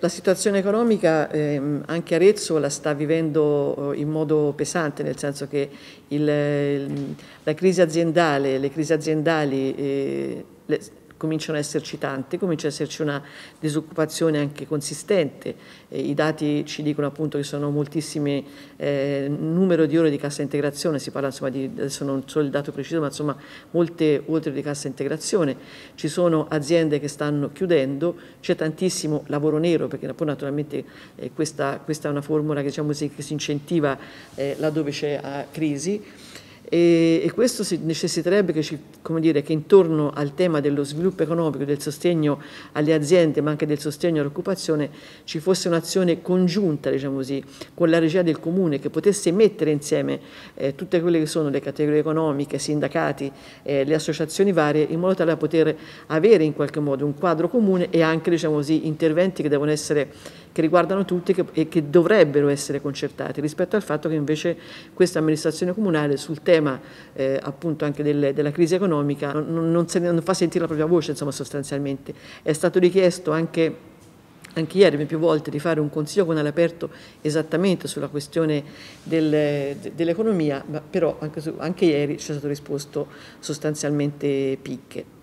La situazione economica ehm, anche Arezzo la sta vivendo eh, in modo pesante, nel senso che il, la crisi aziendale, le crisi aziendali eh, le, cominciano ad esserci tante, comincia ad esserci una disoccupazione anche consistente, eh, i dati ci dicono appunto che sono moltissimi eh, numero di ore di cassa integrazione, si parla insomma di, adesso non so il dato preciso, ma insomma molte ore di cassa integrazione, ci sono aziende che stanno chiudendo, c'è tantissimo lavoro nero perché poi naturalmente eh, questa, questa, è una formula che, diciamo, si, che si incentiva eh, laddove c'è ah, crisi, e, e questo necessiterebbe che, ci, dire, che, intorno al tema dello sviluppo economico, del sostegno alle aziende, ma anche del sostegno all'occupazione, ci fosse un'azione congiunta, diciamo così, con la regia del comune che potesse mettere insieme eh, tutte quelle che sono le categorie economiche, sindacati, eh, le associazioni varie, in modo tale da poter avere in qualche modo un quadro comune e anche diciamo così, interventi che devono essere che riguardano tutti e che dovrebbero essere concertati rispetto al fatto che invece questa amministrazione comunale sul tema eh, appunto anche delle, della crisi economica non, non, se, non, fa sentire la propria voce insomma sostanzialmente. È stato richiesto anche anche ieri più volte di fare un consiglio con all'aperto esattamente sulla questione del, dell'economia, ma però anche, su, anche ieri ci è stato risposto sostanzialmente picche.